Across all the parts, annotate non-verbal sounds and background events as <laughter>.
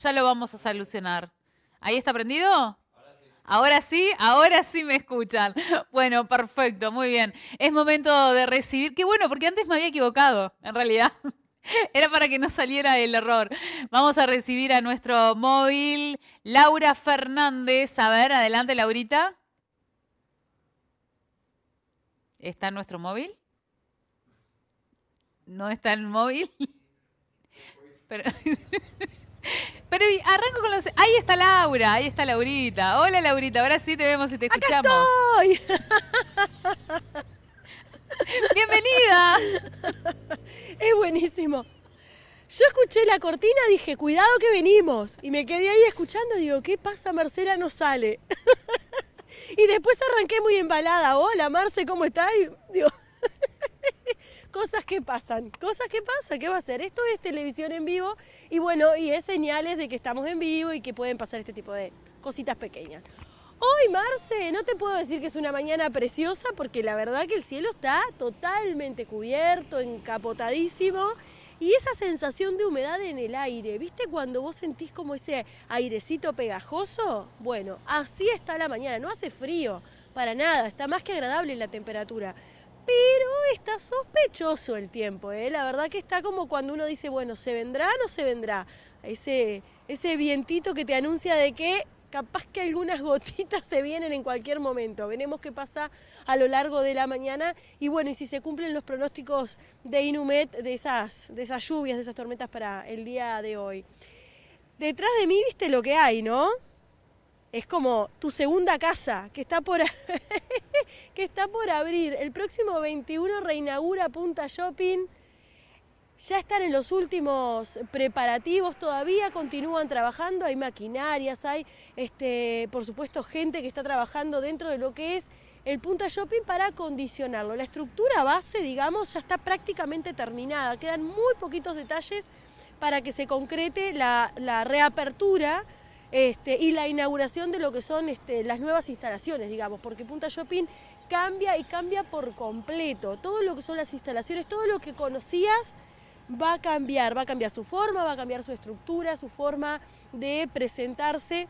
Ya lo vamos a solucionar. ¿Ahí está prendido? Ahora sí, ahora sí me escuchan. <laughs> Bueno, perfecto, muy bien. Es momento de recibir. Qué bueno, porque antes me había equivocado, en realidad. <laughs> Era para que no saliera el error. Vamos a recibir a nuestro móvil Laura Fernández. A ver, adelante, Laurita. ¿Está en nuestro móvil? ¿No está en el móvil? <laughs> Pero... Pero arranco con los. Ahí está Laura, ahí está Laurita. Hola Laurita, ahora sí te vemos y te escuchamos. Acá estoy. <laughs> Bienvenida. Es buenísimo. Yo escuché la cortina, dije, cuidado que venimos. Y me quedé ahí escuchando, digo, ¿qué pasa? Marcela no sale. <laughs> y después arranqué muy embalada. Hola, Marce, ¿cómo estás? digo, <laughs> cosas que pasan, cosas que pasan, ¿qué va a ser? Esto es televisión en vivo y bueno, y es señales de que estamos en vivo y que pueden pasar este tipo de cositas pequeñas. Hoy, Marce, no te puedo decir que es una mañana preciosa porque la verdad que el cielo está totalmente cubierto, encapotadísimo y esa sensación de humedad en el aire, ¿viste cuando vos sentís como ese airecito pegajoso? Bueno, así está la mañana, no hace frío, para nada, está más que agradable la temperatura pero está sospechoso el tiempo, ¿eh? la verdad que está como cuando uno dice, bueno, ¿se vendrá o no se vendrá? Ese, ese vientito que te anuncia de que capaz que algunas <laughs> gotitas se vienen en cualquier momento. Veremos qué pasa a lo largo de la mañana y bueno, y si se cumplen los pronósticos de Inumet, de esas, de esas lluvias, de esas tormentas para el día de hoy. Detrás de mí viste lo que hay, ¿no? es como tu segunda casa que está por, <laughs> que está por abrir. El próximo 21 reinaugura Punta Shopping. Ya están en los últimos preparativos, todavía continúan trabajando, hay maquinarias, hay este, por supuesto gente que está trabajando dentro de lo que es el Punta Shopping para acondicionarlo. La estructura base, digamos, ya está prácticamente terminada, quedan muy poquitos detalles para que se concrete la reapertura este, y la inauguración de lo que son este, las nuevas instalaciones, digamos, porque Punta Shopping cambia y cambia por completo. Todo lo que son las instalaciones, todo lo que conocías va a cambiar, va a cambiar su forma, va a cambiar su estructura, su forma de presentarse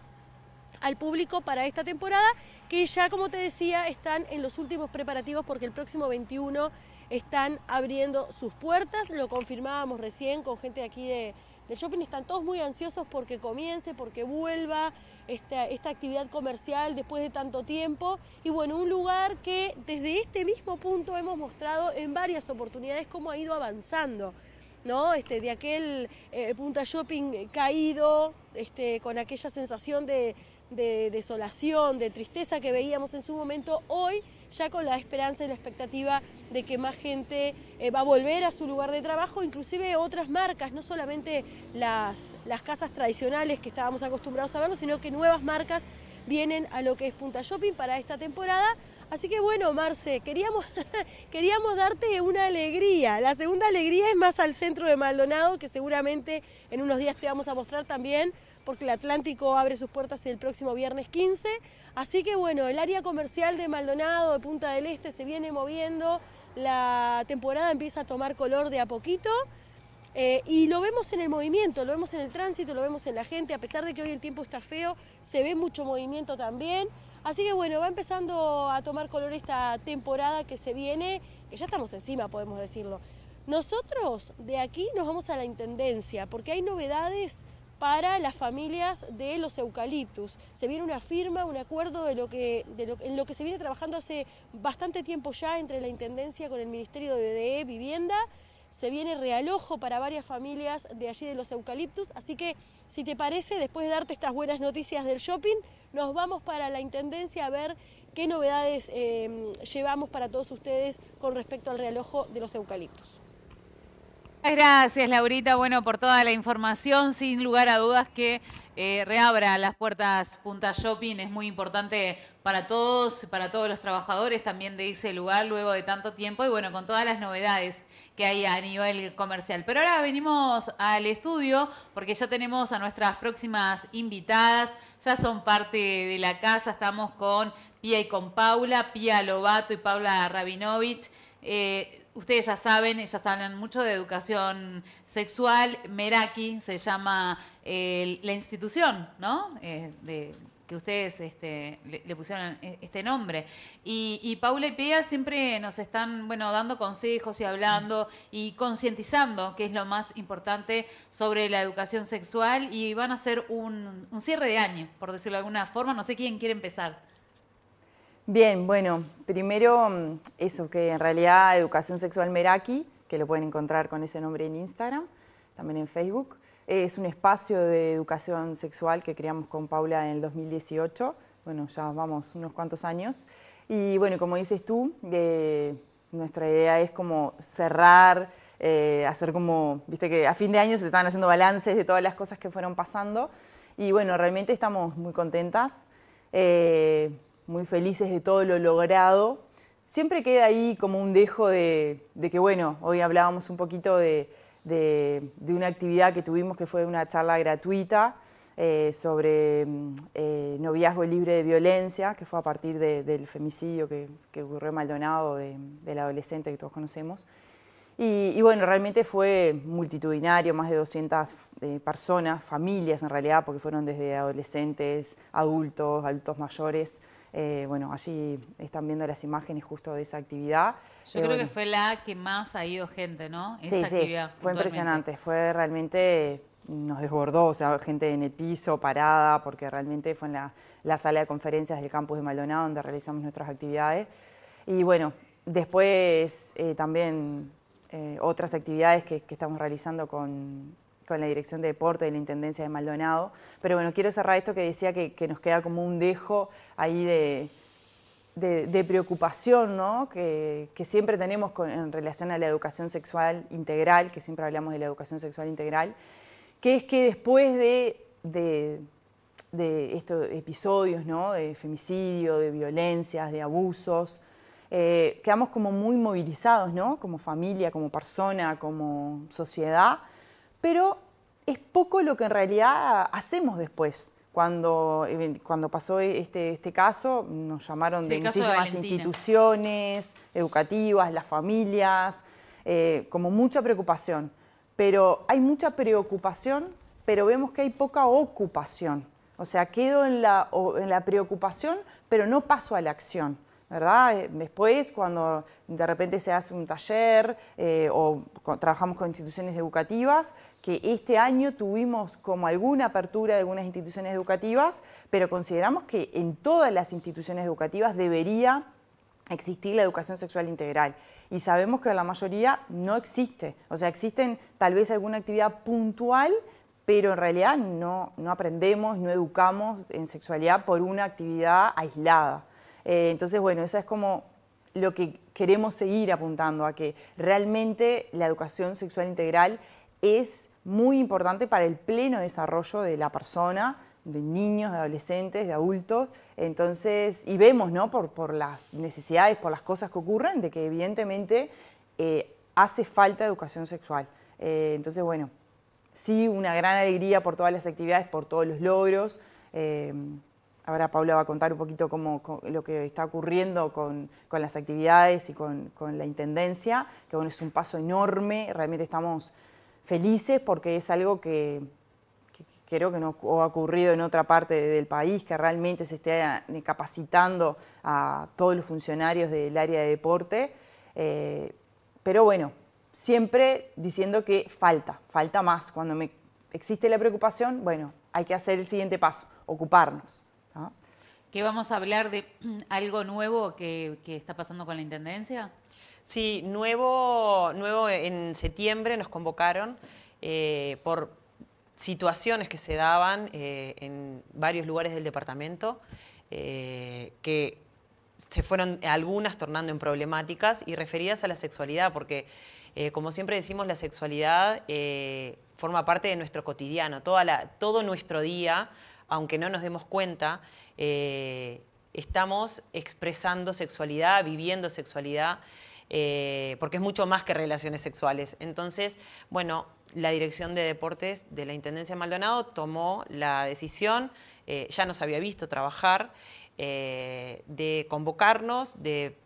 al público para esta temporada, que ya como te decía están en los últimos preparativos porque el próximo 21 están abriendo sus puertas, lo confirmábamos recién con gente aquí de, de shopping están todos muy ansiosos porque comience, porque vuelva esta, esta actividad comercial después de tanto tiempo. Y bueno, un lugar que desde este mismo punto hemos mostrado en varias oportunidades cómo ha ido avanzando. ¿no? Este, de aquel eh, punta shopping caído, este, con aquella sensación de, de desolación, de tristeza que veíamos en su momento, hoy ya con la esperanza y la expectativa de que más gente eh, va a volver a su lugar de trabajo, inclusive otras marcas, no solamente las, las casas tradicionales que estábamos acostumbrados a verlo, sino que nuevas marcas vienen a lo que es Punta Shopping para esta temporada. Así que bueno, Marce, queríamos, <laughs> queríamos darte una alegría. La segunda alegría es más al centro de Maldonado, que seguramente en unos días te vamos a mostrar también porque el Atlántico abre sus puertas el próximo viernes 15. Así que bueno, el área comercial de Maldonado, de Punta del Este, se viene moviendo, la temporada empieza a tomar color de a poquito. Eh, y lo vemos en el movimiento, lo vemos en el tránsito, lo vemos en la gente, a pesar de que hoy el tiempo está feo, se ve mucho movimiento también. Así que bueno, va empezando a tomar color esta temporada que se viene, que ya estamos encima, podemos decirlo. Nosotros de aquí nos vamos a la Intendencia, porque hay novedades para las familias de los eucaliptus. Se viene una firma, un acuerdo de lo que, lo, en lo que se viene trabajando hace bastante tiempo ya entre la Intendencia con el Ministerio de Vivienda. Se viene realojo para varias familias de allí de los eucaliptus, así que si te parece, después de darte estas buenas noticias del shopping, nos vamos para la Intendencia a ver qué novedades eh, llevamos para todos ustedes con respecto al realojo de los eucaliptus. Gracias, Laurita. Bueno, por toda la información, sin lugar a dudas que eh, reabra las puertas Punta Shopping es muy importante para todos, para todos los trabajadores también de ese lugar luego de tanto tiempo y bueno, con todas las novedades que hay a nivel comercial. Pero ahora venimos al estudio porque ya tenemos a nuestras próximas invitadas, ya son parte de la casa, estamos con Pía y con Paula, Pía Lobato y Paula Rabinovich. Eh, ustedes ya saben, ellas hablan mucho de educación sexual. Meraki se llama eh, la institución, ¿no? Eh, que ustedes este, le, pusieron e, este nombre. Y, Paula y Pia siempre nos están, bueno, dando consejos y hablando y concientizando qué es lo más importante sobre la educación sexual y van a hacer un, un cierre de año, por decirlo de alguna forma. No sé quién quiere empezar. Bien, bueno, primero mm, eso, que en realidad Educación Sexual Meraki, que lo pueden encontrar con ese nombre en Instagram, también en Facebook, es un espacio de educación sexual que creamos con Paula en el 2018, bueno, ya vamos unos cuantos años, y bueno, como dices tú, eh, nuestra idea es como cerrar, eh, hacer como, viste que a fin de año se están haciendo balances de todas las cosas que fueron pasando, y bueno, realmente estamos muy contentas. Eh, muy felices de todo lo logrado. Siempre queda ahí como un dejo de, que, bueno, hoy hablábamos un poquito de, una actividad que tuvimos que fue una charla gratuita eh, sobre mm, eh, noviazgo libre de violencia, que fue a partir del femicidio que, ocurrió en Maldonado, del adolescente que todos conocemos. Y, bueno, realmente fue multitudinario, más de 200 eh, personas, familias en realidad, porque fueron desde adolescentes, adultos, adultos mayores. Eh, bueno, allí están viendo las imágenes justo de esa actividad. Yo creo eh, que fue la que más ha ido gente, ¿no? Esa actividad, sí, fue impresionante, fue realmente nos desbordó, o sea, gente en el piso, parada, porque realmente fue en la, sala de conferencias del campus de Maldonado donde realizamos nuestras actividades. Y bueno, después eh, también otras actividades que, estamos realizando con, con la Dirección de Deporte de la Intendencia de Maldonado. Pero bueno, quiero cerrar esto que decía que, nos queda como un dejo ahí de, preocupación que, siempre tenemos en relación a la educación sexual integral, que siempre hablamos de la educación sexual integral, que es que después de, estos episodios de femicidio, de violencias, de abusos, eh, quedamos como muy movilizados, Como familia, como persona, como sociedad, pero es poco lo que en realidad hacemos después. Cuando, eh, pasó este, este, caso, nos llamaron de muchísimas instituciones educativas, las familias, eh, como mucha preocupación. Pero hay mucha preocupación, pero vemos que hay poca ocupación. O sea, quedo en la, en la preocupación, pero no paso a la acción. Eh, después, cuando de repente se hace un taller eh, o trabajamos con instituciones educativas, que este año tuvimos como alguna apertura de algunas instituciones educativas, pero consideramos que en todas las instituciones educativas debería existir la educación sexual integral. Y sabemos que la mayoría no existe. O sea, existen tal vez alguna actividad puntual, pero en realidad no aprendemos, no educamos en sexualidad por una actividad aislada. Eh, entonces, bueno, eso es como lo que queremos seguir apuntando, a que realmente la educación sexual integral es muy importante para el pleno desarrollo de la persona, de niños, de adolescentes, de adultos. Entonces, y vemos, ¿no? Por, por las necesidades, por las cosas que ocurren, de que evidentemente eh, hace falta educación sexual. Eh, entonces, bueno, sí, una gran alegría por todas las actividades, por todos los logros. Ahora Paula va a contar un poquito lo que está ocurriendo con, las actividades y con, la intendencia, que es un paso enorme, realmente estamos felices porque es algo que, creo que no ha ocurrido en otra parte del país, que realmente se esté eh, capacitando a todos los funcionarios del área de deporte. Eh, pero bueno, siempre diciendo que falta, falta más. Cuando existe la preocupación, bueno, hay que hacer el siguiente paso, ocuparnos. ¿Qué vamos a hablar de <clears throat> algo nuevo que, está pasando con la Intendencia. Sí, nuevo, nuevo en septiembre nos convocaron eh, por situaciones que se daban eh, en varios lugares del departamento, eh, que se fueron algunas tornando en problemáticas y referidas a la sexualidad, porque como siempre decimos, la sexualidad forma parte de nuestro cotidiano, toda todo nuestro día, aunque no nos demos cuenta, eh, estamos expresando sexualidad, viviendo sexualidad, eh, porque es mucho más que relaciones sexuales. Entonces, bueno, la Dirección de Deportes de la Intendencia Maldonado tomó la decisión, eh, ya nos había visto trabajar, de convocarnos, de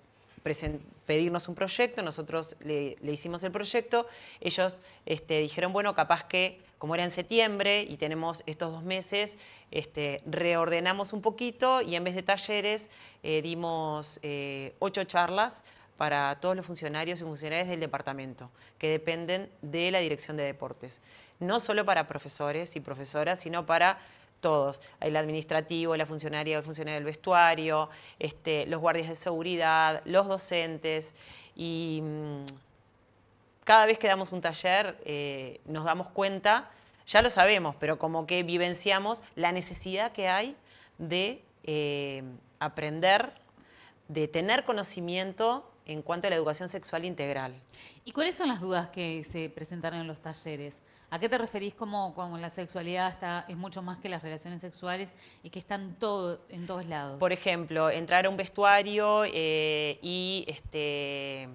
pedirnos un proyecto, nosotros le, hicimos el proyecto, ellos este, dijeron, bueno, capaz que como era en septiembre y tenemos estos dos meses, este, reordenamos un poquito y en vez de talleres eh, dimos eh, ocho charlas para todos los funcionarios y funcionarias del departamento que dependen de la Dirección de Deportes. No solo para profesores y profesoras, sino para todos, el administrativo, la funcionaria, el funcionario del vestuario, este, los guardias de seguridad, los docentes y mm, cada vez que damos un taller eh, nos damos cuenta, ya lo sabemos, pero como que vivenciamos la necesidad que hay de eh, aprender, de tener conocimiento en cuanto a la educación sexual integral. ¿Y cuáles son las dudas que se presentaron en los talleres? ¿A qué te referís como la sexualidad está, es mucho más que las relaciones sexuales y que están todo, en todos lados? Por ejemplo, entrar a un vestuario eh, y este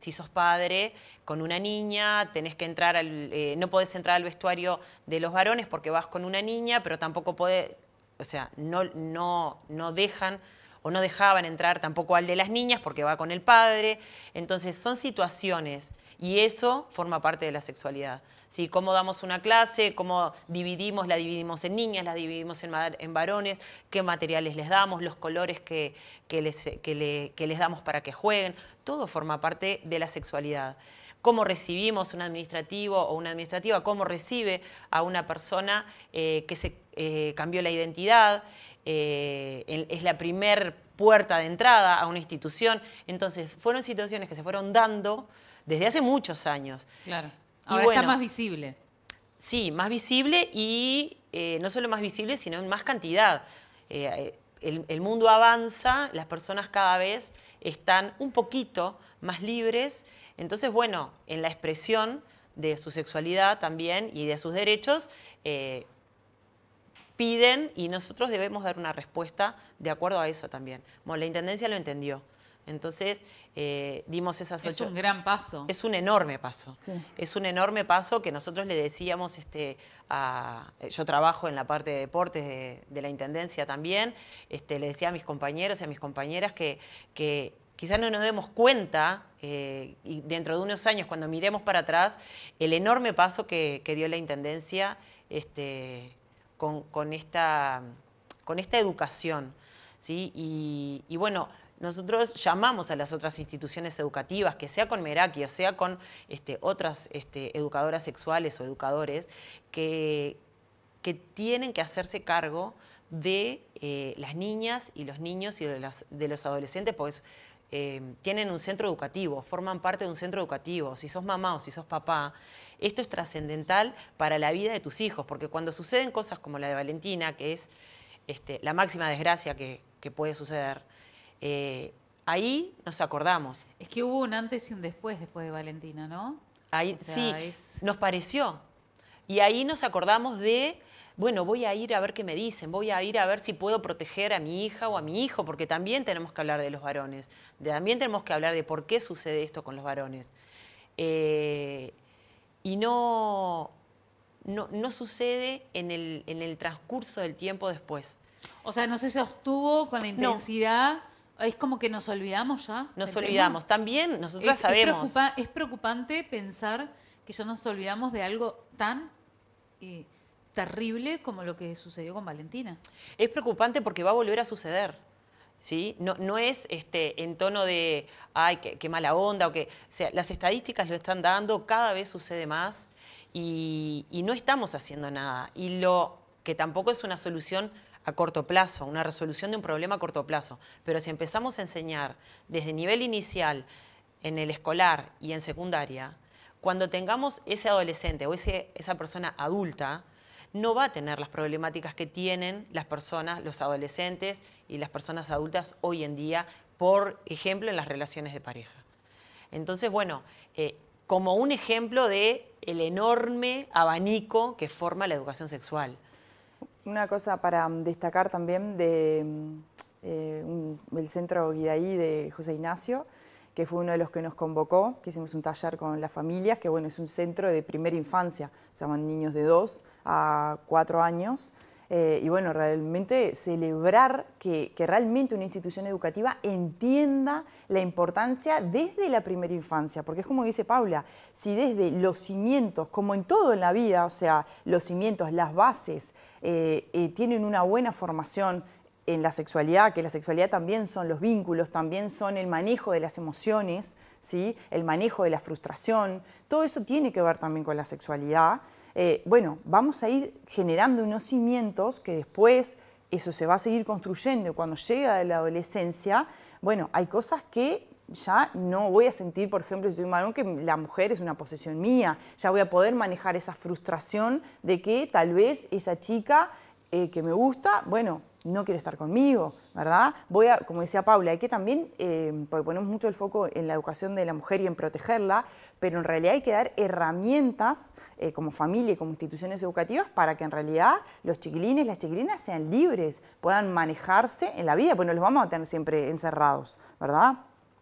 si sos padre con una niña, tenés que entrar al, eh, no podés entrar al vestuario de los varones porque vas con una niña, pero tampoco podés, o sea, no, no, no dejan o no dejaban entrar tampoco al de las niñas porque va con el padre. Entonces son situaciones y eso forma parte de la sexualidad. Cómo damos una clase, cómo dividimos, la dividimos en niñas, la dividimos en, en varones, qué materiales les damos, los colores que, les, les damos para que jueguen. Todo forma parte de la sexualidad. Cómo recibimos un administrativo o una administrativa, cómo recibe a una persona eh, que se eh, cambió la identidad, eh, es la primer puerta de entrada a una institución. Entonces, fueron situaciones que se fueron dando desde hace muchos años. Claro. Ahora está más visible. Sí, más visible y eh, no solo más visible, sino en más cantidad. el, mundo avanza, las personas cada vez están un poquito más libres. Entonces, bueno, en la expresión de su sexualidad también y de sus derechos, piden y nosotros debemos dar una respuesta de acuerdo a eso también. Bueno, la Intendencia lo entendió. Entonces, eh, dimos esas ocho. Es un gran paso. Es un enorme paso. Es un enorme paso que nosotros le decíamos, este, a, yo trabajo en la parte de deportes de, la Intendencia también, este, le decía a mis compañeros y a mis compañeras que, que quizás no nos demos cuenta, eh, y dentro de unos años, cuando miremos para atrás, el enorme paso que, dio la Intendencia. Este, con, esta, con esta educación. ¿sí? Y, bueno, nosotros llamamos a las otras instituciones educativas, que sea con Meraki o sea con este, otras este, educadoras sexuales o educadores, que, que tienen que hacerse cargo de eh, las niñas y los niños y de, de los adolescentes, porque eh, tienen un centro educativo, forman parte de un centro educativo, si sos mamá o si sos papá, esto es trascendental para la vida de tus hijos, porque cuando suceden cosas como la de Valentina, que es este, la máxima desgracia que, puede suceder, eh, ahí nos acordamos. Es que hubo un antes y un después después de Valentina, ¿no? Ahí, sí, nos pareció, y ahí nos acordamos de, bueno, voy a ir a ver qué me dicen, voy a ir a ver si puedo proteger a mi hija o a mi hijo, porque también tenemos que hablar de los varones, también tenemos que hablar de por qué sucede esto con los varones. Eh, y no, no, sucede en el, en el transcurso del tiempo después. O sea, no sé si obtuvo con la intensidad. Es como que nos olvidamos ya. Nos olvidamos. También nosotros sabemos. es, preocupante pensar que ya nos olvidamos de algo tan terrible como lo que sucedió con Valentina. Es preocupante porque va a volver a suceder. ¿Sí? No, es este, en tono de, ay, qué, mala onda, o que, las estadísticas lo están dando, cada vez sucede más y, y no estamos haciendo nada. Y lo que tampoco es una solución a corto plazo, una resolución de un problema a corto plazo. Pero si empezamos a enseñar desde nivel inicial, en el escolar y en secundaria, cuando tengamos ese adolescente o esa persona adulta, no va a tener las problemáticas que tienen las personas, los adolescentes y las personas adultas hoy en día, por ejemplo, en las relaciones de pareja. Entonces, bueno, eh, como un ejemplo de el enorme abanico que forma la educación sexual. Una cosa para um, destacar también de mm, eh, el centro Guidaí de José Ignacio, que fue uno de los que nos convocó, que hicimos un taller con las familias, que bueno, es un centro de primera infancia, se llaman niños de 2 a 4 años. Eh, y bueno, realmente celebrar que, realmente una institución educativa entienda la importancia desde la primera infancia, porque es como dice Paula, si desde los cimientos, como en todo en la vida, o sea, los cimientos, las bases, eh, eh, tienen una buena formación, en la sexualidad, que la sexualidad también son los vínculos, también son el manejo de las emociones, ¿sí? el manejo de la frustración, todo eso tiene que ver también con la sexualidad. Eh, bueno, vamos a ir generando unos cimientos que después eso se va a seguir construyendo. Cuando llega la adolescencia, bueno, hay cosas que ya no voy a sentir, por ejemplo, si soy que la mujer es una posesión mía. Ya voy a poder manejar esa frustración de que tal vez esa chica eh, que me gusta, bueno, no quiero estar conmigo, ¿verdad? Voy a, como decía Paula, hay que también, eh, porque ponemos mucho el foco en la educación de la mujer y en protegerla, pero en realidad hay que dar herramientas eh, como familia y como instituciones educativas para que en realidad los chiquilines, las chiquilinas sean libres, puedan manejarse en la vida, Bueno, no los vamos a tener siempre encerrados, ¿verdad?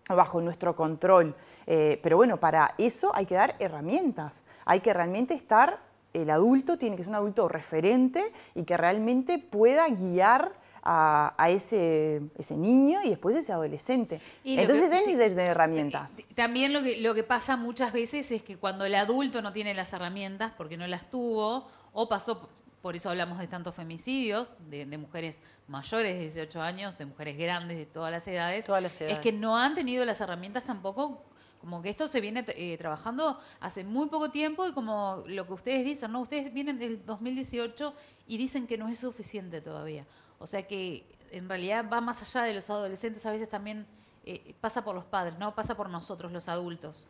bajo nuestro control. Eh, pero bueno, para eso hay que dar herramientas, hay que realmente estar el adulto tiene que ser un adulto referente y que realmente pueda guiar a, ese, niño y después ese adolescente. Entonces que, de herramientas. Eh, también lo que, lo que pasa muchas veces es que cuando el adulto no tiene las herramientas porque no las tuvo o pasó por eso hablamos de tantos femicidios, de, mujeres mayores de 18 años, de mujeres grandes de todas las edades, todas las edades, es que no han tenido las herramientas tampoco como que esto se viene eh, trabajando hace muy poco tiempo y como lo que ustedes dicen, ¿no? Ustedes vienen del 2018 y dicen que no es suficiente todavía. O sea que en realidad va más allá de los adolescentes, a veces también eh, pasa por los padres, ¿no? Pasa por nosotros, los adultos.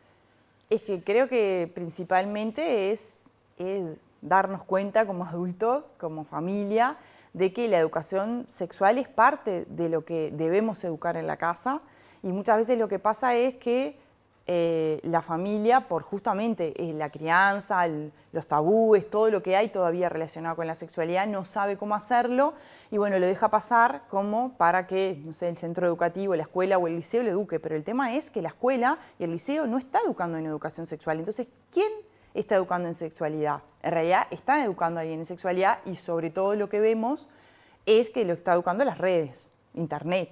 Es que creo que principalmente es darnos cuenta como adultos, como familia, de que la educación sexual es parte de lo que debemos educar en la casa y muchas veces lo que pasa es que eh, la familia por justamente eh, la crianza, los tabúes, todo lo que hay todavía relacionado con la sexualidad, no sabe cómo hacerlo y bueno, lo deja pasar como para que, no el centro educativo, la escuela o el liceo lo eduque, pero el tema es que la escuela y el liceo no está educando en educación sexual, entonces, ¿quién está educando en sexualidad? En realidad, está educando a alguien en sexualidad y sobre todo lo que vemos es que lo está educando las redes, internet,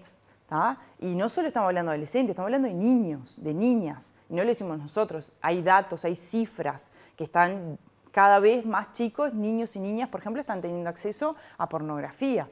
y no solo estamos hablando de adolescentes, estamos hablando de niños, de niñas. no lo decimos nosotros, hay datos, hay cifras que están cada vez más chicos, niños y niñas, por ejemplo, están teniendo acceso a pornografía.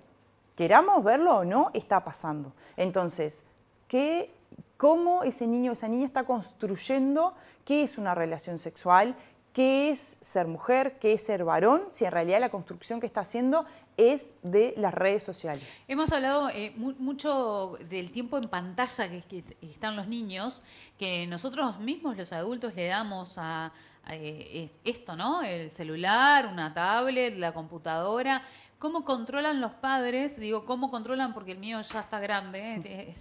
Queramos verlo o no, está pasando. Entonces, ¿qué, ¿cómo ese niño o esa niña está construyendo qué es una relación sexual? qué es ser mujer, qué es ser varón, si en realidad la construcción que está haciendo es de las redes sociales. Hemos hablado eh, mucho del tiempo en pantalla que, que, están los niños, que nosotros mismos los adultos le damos a, eh, esto, ¿no? El celular, una tablet, la computadora cómo controlan los padres, digo, cómo controlan, porque el mío ya está grande, ¿eh? Eh,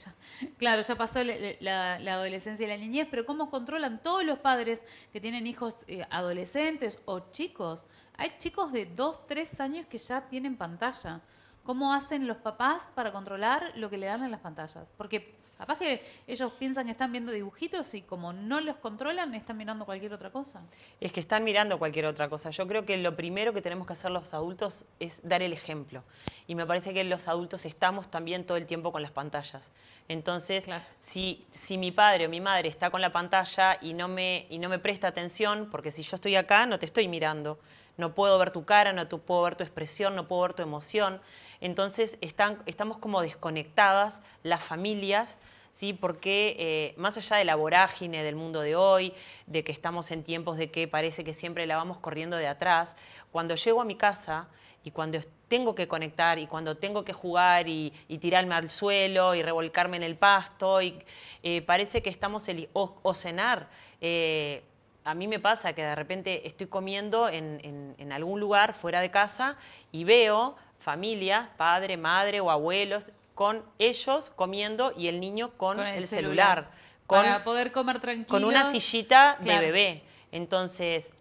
claro, ya pasó la, adolescencia y la niñez, pero cómo controlan todos los padres que tienen hijos eh, adolescentes o chicos. Hay chicos de 2, 3 años que ya tienen pantalla. ¿Cómo hacen los papás para controlar lo que le dan en las pantallas? Porque Capaz que ellos piensan que están viendo dibujitos y como no los controlan, están mirando cualquier otra cosa. Es que están mirando cualquier otra cosa. Yo creo que lo primero que tenemos que hacer los adultos es dar el ejemplo. Y me parece que los adultos estamos también todo el tiempo con las pantallas. Entonces, si, si mi padre o mi madre está con la pantalla y no, me, y no me presta atención, porque si yo estoy acá, no te estoy mirando. No puedo ver tu cara, no puedo ver tu expresión, no puedo ver tu emoción. Entonces, están, estamos como desconectadas las familias ¿sí? porque eh, más allá de la vorágine del mundo de hoy, de que estamos en tiempos de que parece que siempre la vamos corriendo de atrás, cuando llego a mi casa y cuando tengo que conectar y cuando tengo que jugar y, tirarme al suelo y revolcarme en el pasto, y eh, parece que estamos el, o, cenar. Eh, a mí me pasa que de repente estoy comiendo en, en, algún lugar fuera de casa y veo familias, padre, madre o abuelos con ellos comiendo y el niño con, el, celular. Para poder comer tranquilo. Con una sillita de bebé. Entonces,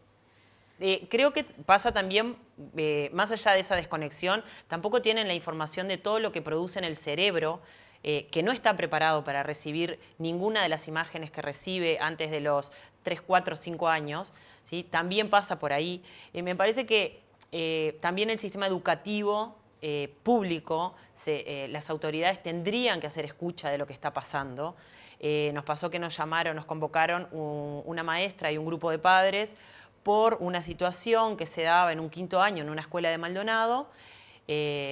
eh, creo que pasa también, eh, más allá de esa desconexión, tampoco tienen la información de todo lo que produce en el cerebro. Eh, que no está preparado para recibir ninguna de las imágenes que recibe antes de los 3, 4, 5 años, ¿sí? también pasa por ahí. me parece que también el sistema educativo eh, público, eh, las autoridades tendrían que hacer escucha de lo que está pasando. Eh, nos pasó que nos llamaron, nos convocaron una maestra y un grupo de padres por una situación que se daba en un quinto año en una escuela de Maldonado.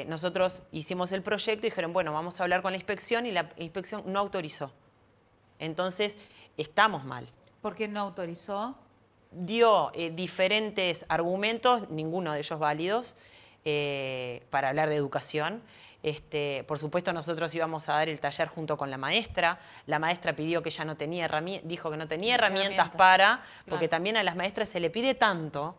nosotros hicimos el proyecto y dijeron, bueno, vamos a hablar con la inspección y la inspección no autorizó. Entonces, estamos mal. ¿Por qué no autorizó? Dio diferentes argumentos, ninguno de ellos válidos. Eh, para hablar de educación. Este, por supuesto, nosotros íbamos a dar el taller junto con la maestra. La maestra pidió que ya no tenía dijo que no tenía herramientas, para, porque también a las maestras se le pide tanto.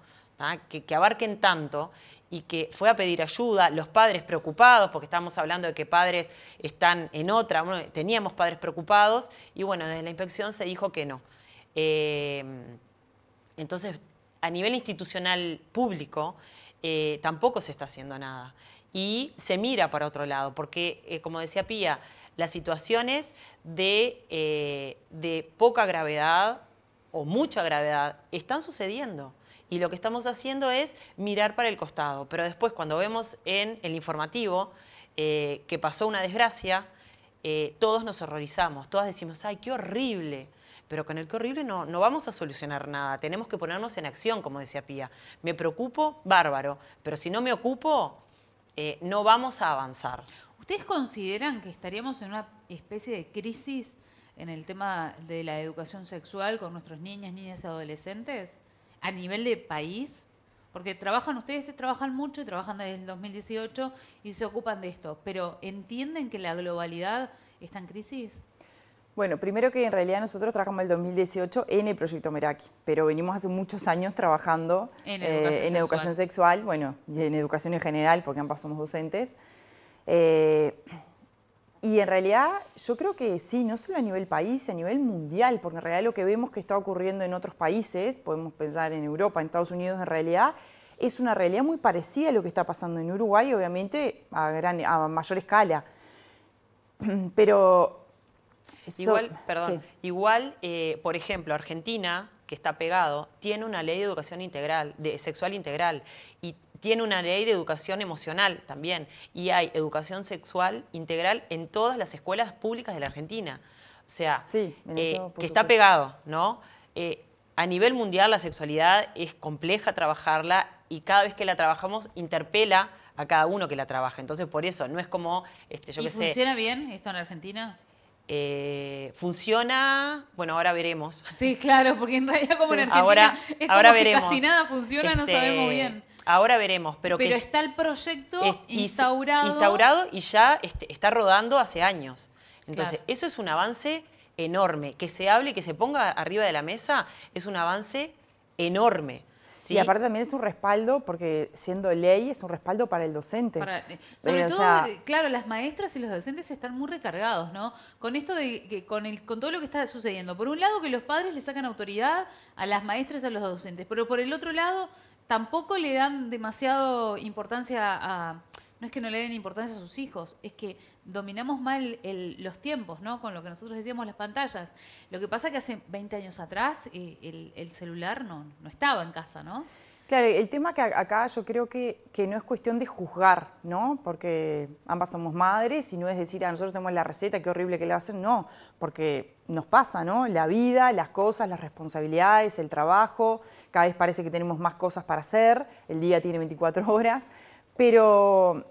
Que, abarquen tanto y que fue a pedir ayuda, los padres preocupados, porque estábamos hablando de que padres están en otra, teníamos padres preocupados y bueno, desde la inspección se dijo que no. Eh, entonces, a nivel institucional público, eh, tampoco se está haciendo nada. Y se mira para otro lado, porque, eh, como decía Pía, las situaciones de, eh, de poca gravedad o mucha gravedad están sucediendo. Y lo que estamos haciendo es mirar para el costado. Pero después, cuando vemos en el informativo que pasó una desgracia, todos nos horrorizamos, todas decimos, ay, qué horrible pero con el corrible no, no vamos a solucionar nada. Tenemos que ponernos en acción, como decía Pía. Me preocupo, bárbaro, pero si no me ocupo, eh, no vamos a avanzar. ¿Ustedes consideran que estaríamos en una especie de crisis en el tema de la educación sexual con nuestros niñas, niñas y adolescentes a nivel de país? Porque trabajan ustedes, trabajan mucho y trabajan desde el 2018 y se ocupan de esto, pero ¿entienden que la globalidad está en crisis? Bueno, primero que en realidad nosotros trabajamos el 2018 en el proyecto Meraki, pero venimos hace muchos años trabajando eh, en educación, sexual, bueno, y en educación en general, porque ambas somos docentes. Eh, y en realidad yo creo que sí, no solo a nivel país, a nivel mundial, porque en realidad lo que vemos que está ocurriendo en otros países, podemos pensar en Europa, en Estados Unidos en realidad, es una realidad muy parecida a lo que está pasando en Uruguay, obviamente a, gran, a mayor escala. <clears throat> Pero igual, perdón, igual, eh, por ejemplo, Argentina, que está pegado, tiene una ley de educación integral, de sexual integral, y tiene una ley de educación emocional también, y hay educación sexual integral en todas las escuelas públicas de la Argentina. O sea, eh, que está pegado, ¿no? Eh, a nivel mundial la sexualidad es compleja trabajarla y cada vez que la trabajamos interpela a cada uno que la trabaja. Entonces, por eso, no es como, este, ¿Funciona bien esto en Argentina? Eh, funciona, bueno, ahora veremos. Sí, claro, porque en realidad como en Argentina ahora, ahora casi nada funciona, no este, sabemos bien. Ahora veremos, pero, pero está el proyecto instaurado. Instaurado y ya este, está rodando hace años. Entonces, eso es un avance enorme. Que se hable que se ponga arriba de la mesa es un avance enorme. ¿sí? aparte también es un respaldo, porque siendo ley es un respaldo para el docente. Eh, sobre todo, eh, claro, las maestras y los docentes están muy recargados, ¿no? Con esto de que con, el, con todo lo que está sucediendo. Por un lado, que los padres le sacan autoridad a las maestras y a los docentes, pero por el otro lado, tampoco le dan demasiado importancia a no es que no le den importancia a sus hijos, es que dominamos mal los tiempos, ¿no? Con lo que nosotros decíamos las pantallas. Lo que pasa es que hace 20 años atrás eh, el, celular no, estaba en casa, ¿no? Claro, el tema que acá yo creo que, no es cuestión de juzgar, ¿no? Porque ambas somos madres y no es decir, a ah, nosotros tenemos la receta, qué horrible que le hacen, no, porque nos pasa, ¿no? La vida, las cosas, las responsabilidades, el trabajo, cada vez parece que tenemos más cosas para hacer, el día tiene 24 horas, pero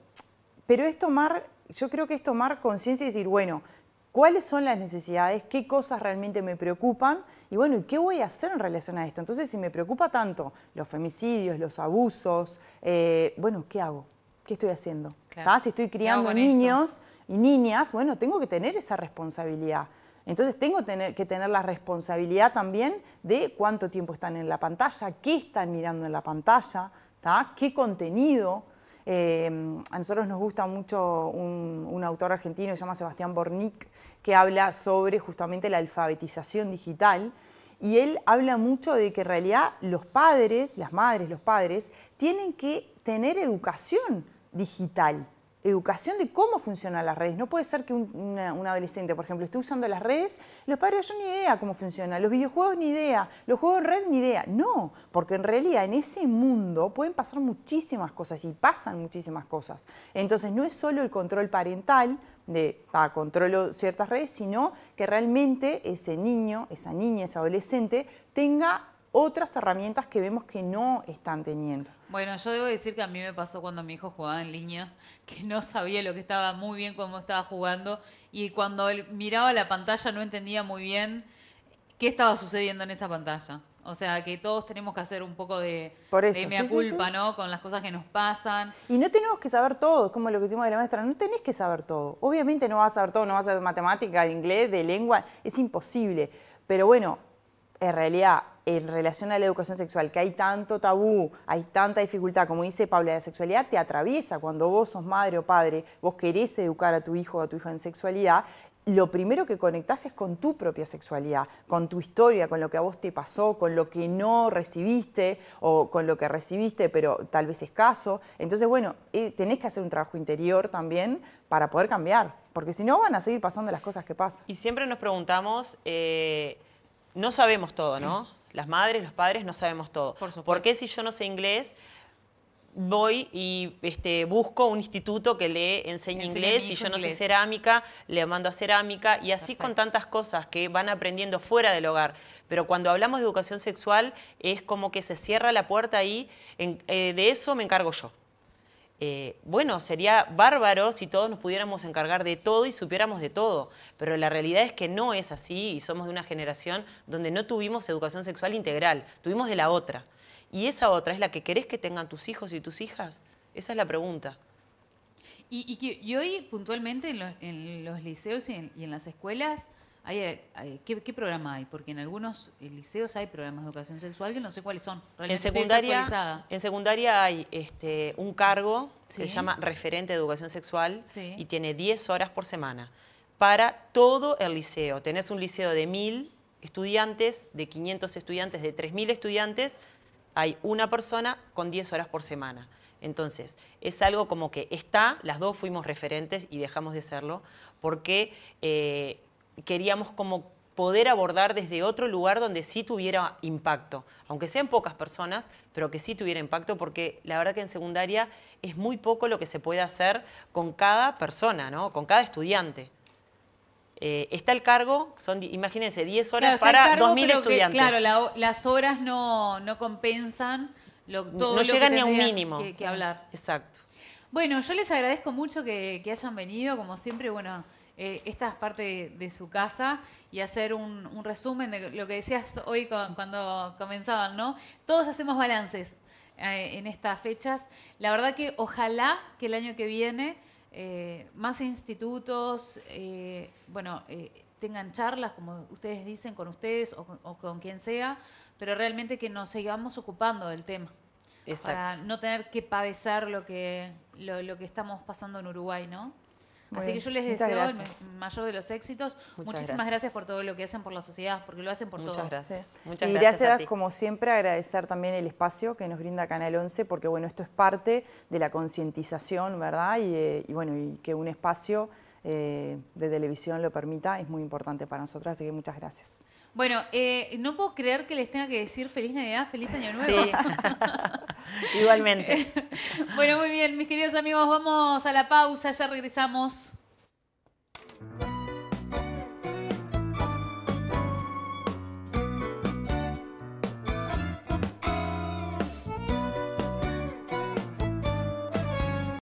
pero es tomar, yo creo que es tomar conciencia y decir, bueno, ¿cuáles son las necesidades? ¿Qué cosas realmente me preocupan? Y bueno, ¿y qué voy a hacer en relación a esto? Entonces, si me preocupa tanto los femicidios, los abusos, eh, bueno, ¿qué hago? ¿Qué estoy haciendo? Si estoy criando niños y niñas, bueno, tengo que tener esa responsabilidad. Entonces tengo tener, que tener la responsabilidad también de cuánto tiempo están en la pantalla, qué están mirando en la pantalla, qué contenido, Em, a nosotros nos gusta mucho un, autor argentino que se llama Sebastián Bornick, que habla sobre justamente la alfabetización digital. Y él habla mucho de que en realidad los padres, las madres, los padres, tienen que tener educación digital educación de cómo funcionan las redes. No puede ser que un, adolescente, por ejemplo, esté usando las redes, los padres, yo ni idea cómo funcionan, los videojuegos ni idea, los juegos en red ni idea. No, porque en realidad en ese mundo pueden pasar muchísimas cosas y pasan muchísimas cosas. Entonces no es solo el control parental de ah, controlo ciertas redes, sino que realmente ese niño, esa niña, ese adolescente tenga otras herramientas que vemos que no están teniendo. Bueno, yo debo decir que a mí me pasó cuando mi hijo jugaba en línea, <laughs> que no sabía lo que estaba muy bien cómo estaba jugando y cuando él miraba la pantalla no entendía muy bien qué estaba sucediendo en esa pantalla. O sea, que todos tenemos que hacer un poco de, Por mea culpa, ¿no? Con las cosas que nos pasan. Y no tenemos que saber todo, como lo que hicimos de la maestra. No tenés que saber todo. Obviamente no vas a saber todo, no vas a saber matemática, de inglés, de lengua. Es imposible. Pero bueno, en realidad en relación a la educación sexual, que hay tanto tabú, hay tanta dificultad, como dice Paula, la sexualidad te atraviesa cuando vos sos madre o padre, vos querés educar a tu hijo o a tu hija en sexualidad, lo primero que conectás es con tu propia sexualidad, con tu historia, con lo que a vos te pasó, con lo que no recibiste o con lo que recibiste pero tal vez escaso. Entonces, bueno, eh, tenés que hacer un trabajo interior también para poder cambiar, porque si no van a seguir pasando las cosas que pasan. Y siempre nos preguntamos, eh, no sabemos todo, ¿no? Las madres, los padres, no sabemos todo. Por, qué si yo no sé inglés, voy y este, busco un instituto que le enseñe inglés, si yo no sé cerámica, le mando a cerámica, y así con tantas cosas que van aprendiendo fuera del hogar. Pero cuando hablamos de educación sexual es como que se cierra la puerta ahí, eh, de eso me encargo yo. Eh, bueno, sería bárbaro si todos nos pudiéramos encargar de todo y supiéramos de todo, pero la realidad es que no es así y somos de una generación donde no tuvimos educación sexual integral, tuvimos de la otra. ¿Y esa otra es la que querés que tengan tus hijos y tus hijas? Esa es la pregunta. Y, hoy puntualmente en los, liceos y en las escuelas eh, ¿qué, programa hay? Porque en algunos eh, liceos hay programas de educación sexual que no sé cuáles son. En secundaria, en secundaria hay este, un cargo que se llama referente de educación sexual y tiene 10 horas por semana para todo el liceo. Tenés un liceo de 1.000 estudiantes, de 500 estudiantes, de 3.000 estudiantes, hay una persona con 10 horas por semana. Entonces, es algo como que está, las dos fuimos referentes y dejamos de serlo, porque... Eh, queríamos como poder abordar desde otro lugar donde sí tuviera impacto, aunque sean pocas personas, pero que sí tuviera impacto, porque la verdad que en secundaria es muy poco lo que se puede hacer con cada persona, ¿no? con cada estudiante. Eh, está el cargo, son, imagínense, 10 horas para 2.000 estudiantes. claro, las horas no, no compensan lo, todo No llegan ni a un mínimo. Que, hablar. Exacto. Bueno, yo les agradezco mucho que, que hayan venido, como siempre, bueno eh, esta parte de, su casa y hacer un, resumen de lo que decías hoy cuando comenzaban, ¿no? Todos hacemos balances eh, en estas fechas. La verdad que ojalá que el año que viene eh, más institutos, bueno, tengan charlas, como ustedes dicen, con ustedes o con, quien sea, pero realmente que nos sigamos ocupando del tema. Exacto. Para no tener que padecer lo que, lo que estamos pasando en Uruguay, ¿no? Así que yo les deseo el mayor de los éxitos. Muchísimas gracias. por todo lo que hacen por la sociedad, porque lo hacen por muchas Gracias. y gracias. como siempre, agradecer también el espacio que nos brinda Canal 11, porque bueno, esto es parte de la concientización, ¿verdad? Y, eh, bueno, y que un espacio eh, de televisión lo permita es muy importante para nosotros. así que muchas gracias. Bueno, eh, no puedo creer que les tenga que decir feliz Navidad, feliz Año Nuevo. <laughs> Igualmente. <laughs> bueno, muy bien, mis queridos amigos, vamos a la pausa, ya regresamos.